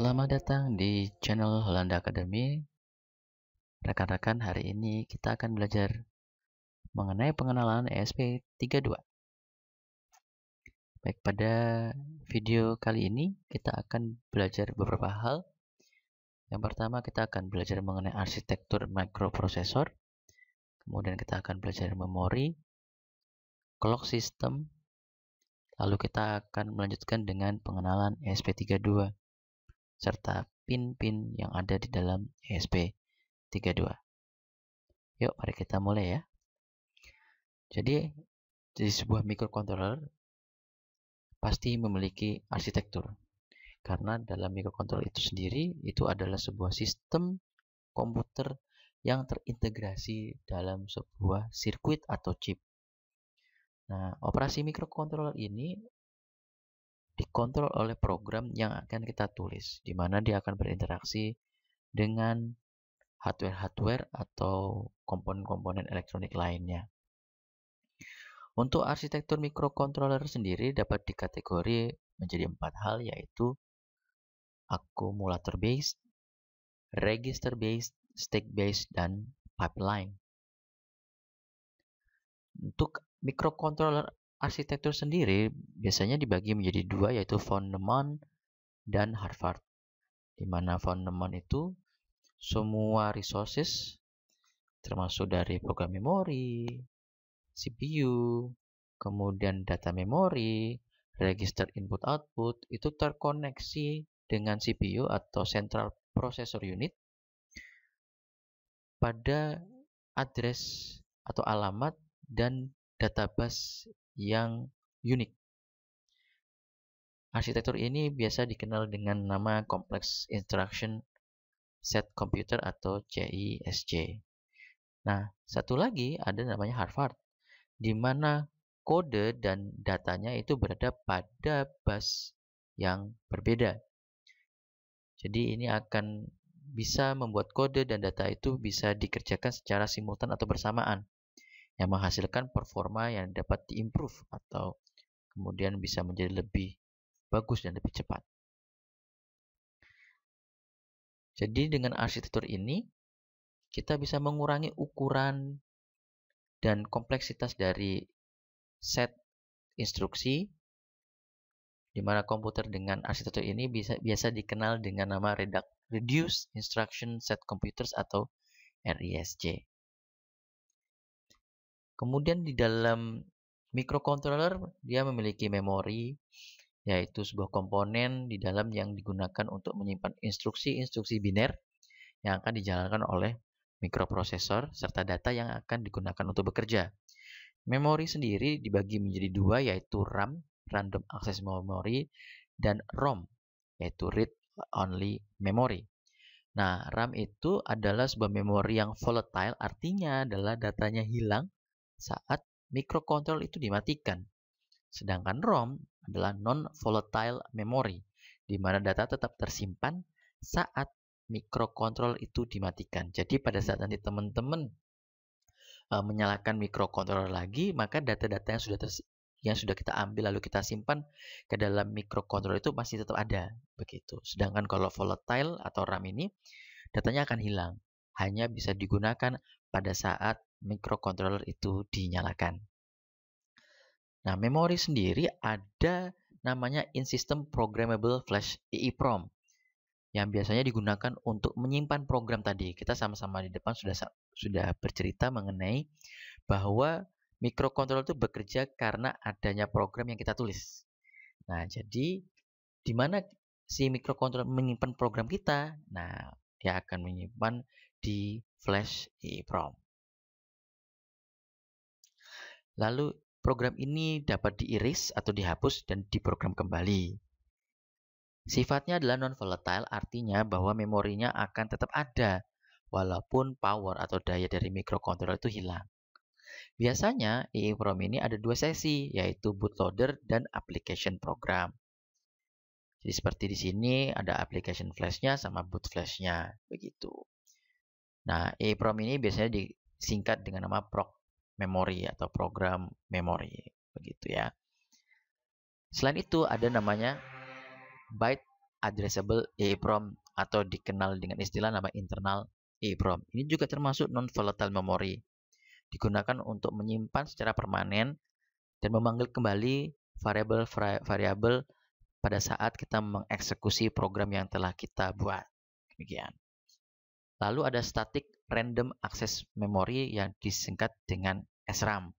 Selamat datang di channel Holanda Academy. Rekan-rekan, hari ini kita akan belajar mengenai pengenalan ESP32. Baik, pada video kali ini kita akan belajar beberapa hal. Yang pertama, kita akan belajar mengenai arsitektur mikroprosesor. Kemudian kita akan belajar memori, clock system, lalu kita akan melanjutkan dengan pengenalan ESP32 serta pin-pin yang ada di dalam ESP32. Yuk, mari kita mulai ya. Jadi, di sebuah microcontroller pasti memiliki arsitektur. Karena dalam microcontroller itu sendiri, itu adalah sebuah sistem komputer yang terintegrasi dalam sebuah sirkuit atau chip. Nah, operasi microcontroller ini dikontrol oleh program yang akan kita tulis, di mana dia akan berinteraksi dengan hardware-hardware atau komponen-komponen elektronik lainnya. Untuk arsitektur mikrokontroler sendiri dapat dikategori menjadi empat hal yaitu akumulator based, register based, stack based, dan pipeline. Untuk mikrokontroler Arsitektur sendiri biasanya dibagi menjadi dua yaitu von Neumann dan Harvard. Di mana von Neumann itu semua resources termasuk dari program memori, CPU, kemudian data memori, register input output itu terkoneksi dengan CPU atau central processor unit pada address atau alamat dan database yang unik. Arsitektur ini biasa dikenal dengan nama Complex Instruction Set Computer atau CISC. Nah, satu lagi ada namanya Harvard, di mana kode dan datanya itu berada pada bus yang berbeda. Jadi ini akan bisa membuat kode dan data itu bisa dikerjakan secara simultan atau bersamaan yang menghasilkan performa yang dapat diimprove atau kemudian bisa menjadi lebih bagus dan lebih cepat. Jadi dengan arsitektur ini kita bisa mengurangi ukuran dan kompleksitas dari set instruksi di mana komputer dengan arsitektur ini bisa biasa dikenal dengan nama reduced instruction set computers atau RISC. Kemudian di dalam microcontroller dia memiliki memori yaitu sebuah komponen di dalam yang digunakan untuk menyimpan instruksi-instruksi biner yang akan dijalankan oleh mikroprosesor serta data yang akan digunakan untuk bekerja. Memori sendiri dibagi menjadi dua yaitu RAM (Random Access Memory) dan ROM yaitu Read Only Memory. Nah, RAM itu adalah sebuah memori yang volatile, artinya adalah datanya hilang saat microcontroller itu dimatikan. Sedangkan ROM adalah non-volatile memory, di mana data tetap tersimpan saat microcontroller itu dimatikan. Jadi pada saat nanti teman-teman e, menyalakan microcontroller lagi, maka data-data yang sudah yang sudah kita ambil lalu kita simpan ke dalam microcontroller itu masih tetap ada begitu. Sedangkan kalau volatile atau RAM ini datanya akan hilang, hanya bisa digunakan pada saat microcontroller itu dinyalakan. Nah, memori sendiri ada namanya in-system programmable flash EEPROM yang biasanya digunakan untuk menyimpan program tadi. Kita sama-sama di depan sudah sudah bercerita mengenai bahwa microcontroller itu bekerja karena adanya program yang kita tulis. Nah, jadi di mana si microcontroller menyimpan program kita? Nah, dia akan menyimpan di flash EEPROM. Lalu program ini dapat diiris atau dihapus dan diprogram kembali. Sifatnya adalah non-volatile artinya bahwa memorinya akan tetap ada walaupun power atau daya dari mikrokontroler itu hilang. Biasanya EEPROM ini ada dua sesi yaitu bootloader dan application program. Jadi seperti di sini ada application flash-nya sama boot flash-nya begitu. Nah, EEPROM ini biasanya disingkat dengan nama PROC memori atau program memori begitu ya. Selain itu ada namanya byte addressable EEPROM atau dikenal dengan istilah nama internal EEPROM. Ini juga termasuk non volatile memory. Digunakan untuk menyimpan secara permanen dan memanggil kembali variabel variabel pada saat kita mengeksekusi program yang telah kita buat. Demikian. Lalu ada static Random Access Memory yang disingkat dengan SRAM.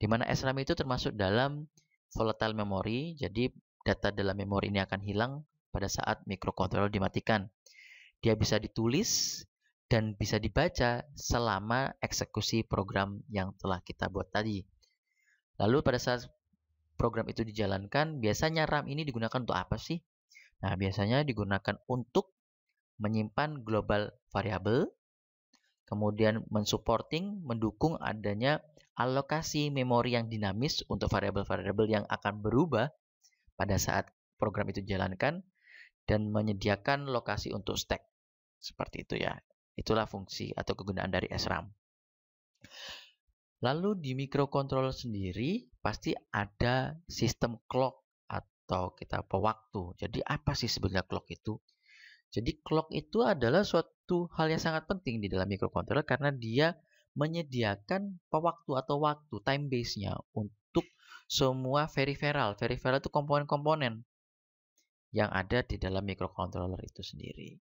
Di mana SRAM itu termasuk dalam volatile memory, jadi data dalam memori ini akan hilang pada saat microcontroller dimatikan. Dia bisa ditulis dan bisa dibaca selama eksekusi program yang telah kita buat tadi. Lalu pada saat program itu dijalankan, biasanya RAM ini digunakan untuk apa sih? Nah, biasanya digunakan untuk menyimpan global variable kemudian mensupporting, mendukung adanya alokasi memori yang dinamis untuk variabel-variabel yang akan berubah pada saat program itu dijalankan, dan menyediakan lokasi untuk stack. Seperti itu ya. Itulah fungsi atau kegunaan dari SRAM. Lalu di microcontroller sendiri pasti ada sistem clock atau kita pewaktu. Jadi apa sih sebenarnya clock itu? Jadi clock itu adalah suatu hal yang sangat penting di dalam microcontroller karena dia menyediakan waktu atau waktu time base-nya untuk semua peripheral. Peripheral itu komponen-komponen yang ada di dalam microcontroller itu sendiri.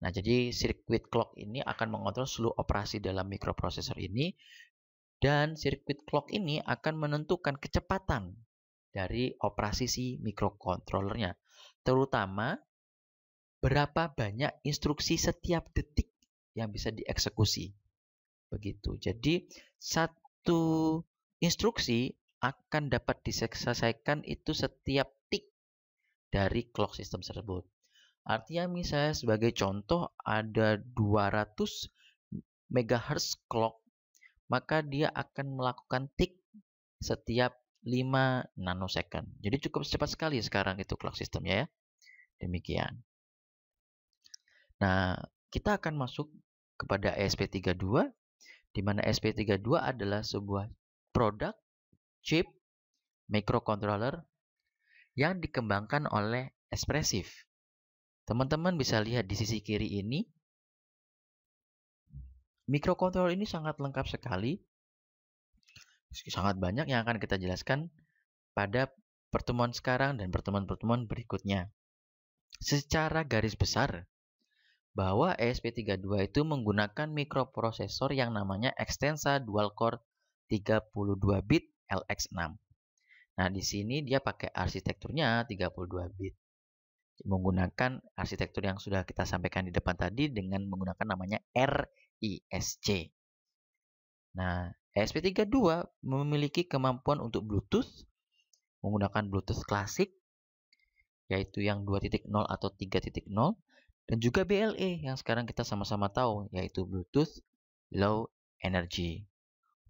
Nah, jadi circuit clock ini akan mengontrol seluruh operasi dalam microprocessor ini dan circuit clock ini akan menentukan kecepatan dari operasi si mikrokontrolernya, terutama berapa banyak instruksi setiap detik yang bisa dieksekusi. Begitu. Jadi satu instruksi akan dapat diselesaikan itu setiap tik dari clock system tersebut. Artinya misalnya sebagai contoh ada 200 MHz clock, maka dia akan melakukan tik setiap 5 nanosecond. Jadi cukup cepat sekali sekarang itu clock systemnya ya. Demikian. Nah, kita akan masuk kepada ESP32 di mana ESP32 adalah sebuah produk chip microcontroller yang dikembangkan oleh Espressif. Teman-teman bisa lihat di sisi kiri ini microcontroller ini sangat lengkap sekali. Sangat banyak yang akan kita jelaskan pada pertemuan sekarang dan pertemuan-pertemuan berikutnya. Secara garis besar, bahwa ESP32 itu menggunakan mikroprosesor yang namanya Extensa Dual Core 32 bit LX6. Nah, di sini dia pakai arsitekturnya 32 bit. Menggunakan arsitektur yang sudah kita sampaikan di depan tadi dengan menggunakan namanya RISC. Nah, ESP32 memiliki kemampuan untuk Bluetooth menggunakan Bluetooth klasik yaitu yang 2.0 atau 3.0 dan juga BLE yang sekarang kita sama-sama tahu yaitu Bluetooth Low Energy.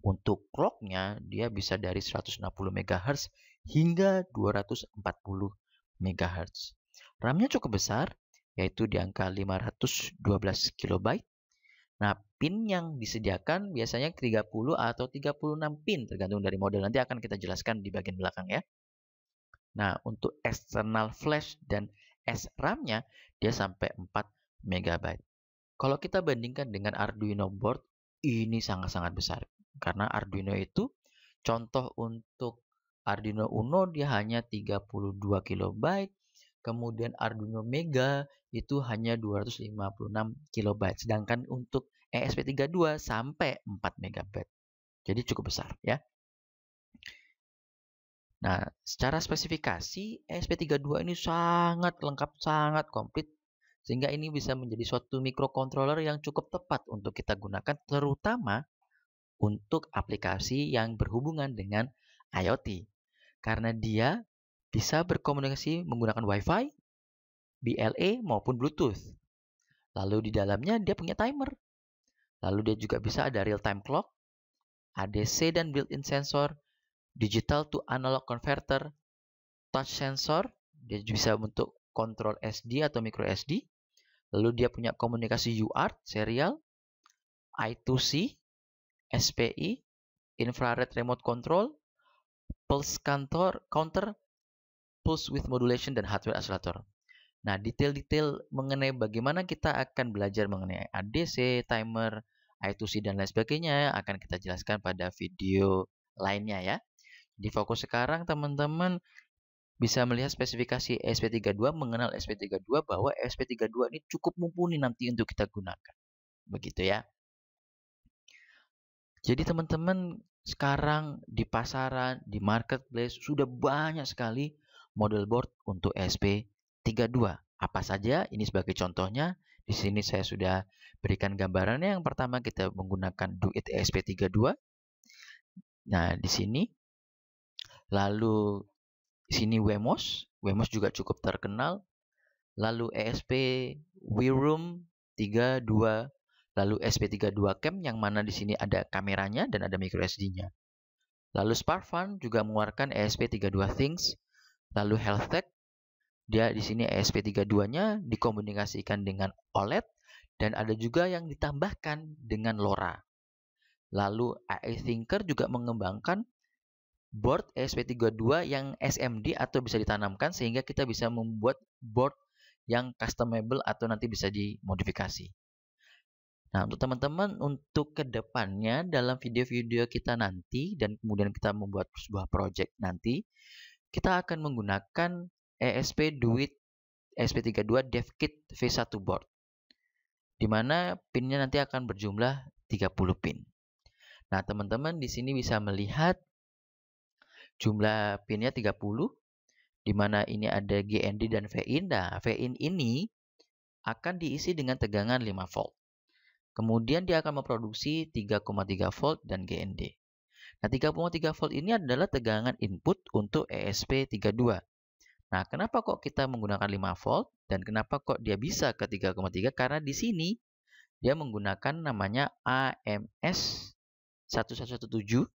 Untuk clocknya dia bisa dari 160 MHz hingga 240 MHz. RAM-nya cukup besar yaitu di angka 512 KB. Nah, pin yang disediakan biasanya 30 atau 36 pin tergantung dari model. Nanti akan kita jelaskan di bagian belakang ya. Nah, untuk external flash dan SRAM-nya dia sampai 4 MB. Kalau kita bandingkan dengan Arduino board, ini sangat-sangat besar. Karena Arduino itu contoh untuk Arduino Uno dia hanya 32 KB, kemudian Arduino Mega itu hanya 256 KB. Sedangkan untuk ESP32 sampai 4 MB. Jadi cukup besar ya. Nah, secara spesifikasi sp 32 ini sangat lengkap, sangat komplit sehingga ini bisa menjadi suatu microcontroller yang cukup tepat untuk kita gunakan terutama untuk aplikasi yang berhubungan dengan IoT karena dia bisa berkomunikasi menggunakan Wi-Fi, BLE maupun Bluetooth. Lalu di dalamnya dia punya timer. Lalu dia juga bisa ada real time clock, ADC dan built-in sensor digital to analog converter, touch sensor, dia bisa untuk kontrol SD atau micro SD. Lalu dia punya komunikasi UART serial, I2C, SPI, infrared remote control, pulse counter, counter, pulse with modulation dan hardware oscillator. Nah, detail-detail mengenai bagaimana kita akan belajar mengenai ADC, timer, I2C, dan lain sebagainya akan kita jelaskan pada video lainnya ya. Di fokus sekarang teman-teman bisa melihat spesifikasi SP32 mengenal SP32 bahwa SP32 ini cukup mumpuni nanti untuk kita gunakan. Begitu ya. Jadi teman-teman sekarang di pasaran, di marketplace sudah banyak sekali model board untuk SP32. Apa saja? Ini sebagai contohnya. Di sini saya sudah berikan gambarannya. Yang pertama kita menggunakan Duit SP32. Nah, di sini Lalu sini Wemos, Wemos juga cukup terkenal. Lalu ESP WeRoom 32, lalu e SP32 Cam yang mana di sini ada kameranya dan ada micro SD-nya. Lalu Sparfun juga mengeluarkan ESP32 Things, lalu HealthTech dia di sini ESP32-nya dikomunikasikan dengan OLED dan ada juga yang ditambahkan dengan LoRa. Lalu AI Thinker juga mengembangkan board ESP32 eh, yang SMD atau bisa ditanamkan sehingga kita bisa membuat board yang customable atau nanti bisa dimodifikasi. Nah, untuk teman-teman, untuk kedepannya dalam video-video kita nanti dan kemudian kita membuat sebuah project nanti, kita akan menggunakan ESP Duit ESP32 DevKit V1 board, di mana pinnya nanti akan berjumlah 30 pin. Nah, teman-teman di sini bisa melihat jumlah pinnya 30 di mana ini ada GND dan Vin. Nah, Vin ini akan diisi dengan tegangan 5 volt. Kemudian dia akan memproduksi 3,3 volt dan GND. Nah, 3,3 volt ini adalah tegangan input untuk ESP32. Nah, kenapa kok kita menggunakan 5 volt dan kenapa kok dia bisa ke 3,3? Karena di sini dia menggunakan namanya AMS 1117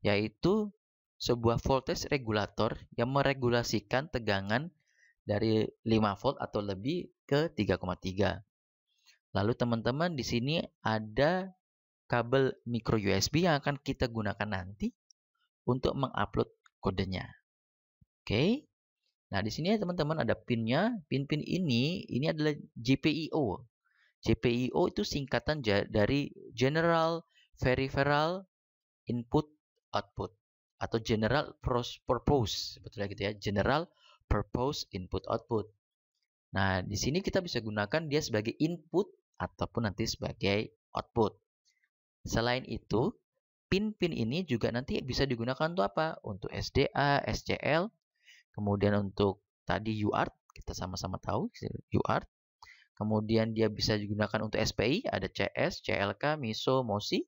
yaitu sebuah voltage regulator yang meregulasikan tegangan dari 5 volt atau lebih ke 3,3. Lalu teman-teman di sini ada kabel micro USB yang akan kita gunakan nanti untuk mengupload kodenya. Oke. Okay. Nah, di sini ya teman-teman ada pinnya. Pin-pin ini ini adalah GPIO. GPIO itu singkatan dari General Peripheral Input Output atau general purpose sebetulnya gitu ya general purpose input output nah di sini kita bisa gunakan dia sebagai input ataupun nanti sebagai output selain itu pin-pin ini juga nanti bisa digunakan untuk apa untuk SDA SCL kemudian untuk tadi UART kita sama-sama tahu UART kemudian dia bisa digunakan untuk SPI ada CS CLK MISO MOSI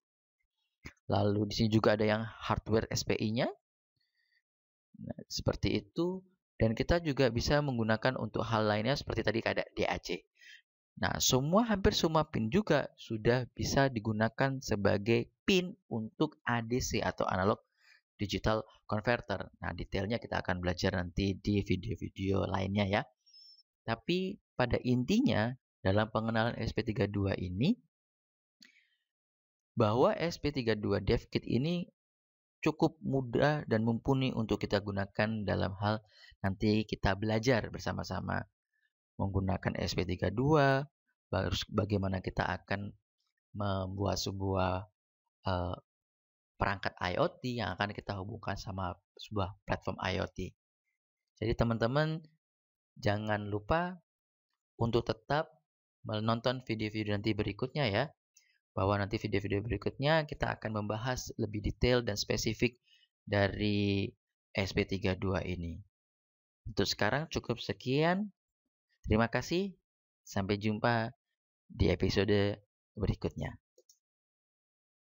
Lalu di sini juga ada yang hardware SPI-nya. Nah, seperti itu. Dan kita juga bisa menggunakan untuk hal lainnya seperti tadi ada DAC. Nah, semua hampir semua pin juga sudah bisa digunakan sebagai pin untuk ADC atau analog digital converter. Nah, detailnya kita akan belajar nanti di video-video lainnya ya. Tapi pada intinya dalam pengenalan SP32 ini bahwa SP32 DevKit ini cukup mudah dan mumpuni untuk kita gunakan dalam hal nanti kita belajar bersama-sama menggunakan SP32 bagaimana kita akan membuat sebuah eh, perangkat IoT yang akan kita hubungkan sama sebuah platform IoT. Jadi teman-teman jangan lupa untuk tetap menonton video-video nanti berikutnya ya bahwa nanti video-video berikutnya kita akan membahas lebih detail dan spesifik dari SP32 ini. Untuk sekarang cukup sekian. Terima kasih. Sampai jumpa di episode berikutnya.